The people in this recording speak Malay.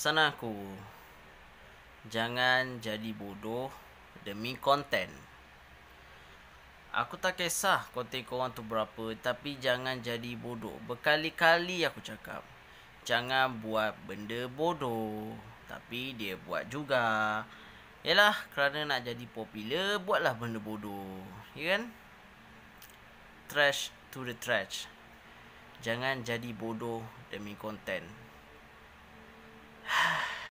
pesanan aku Jangan jadi bodoh Demi konten Aku tak kisah konten korang tu berapa Tapi jangan jadi bodoh Berkali-kali aku cakap Jangan buat benda bodoh Tapi dia buat juga Yalah kerana nak jadi popular Buatlah benda bodoh Ya kan? Trash to the trash Jangan jadi bodoh demi konten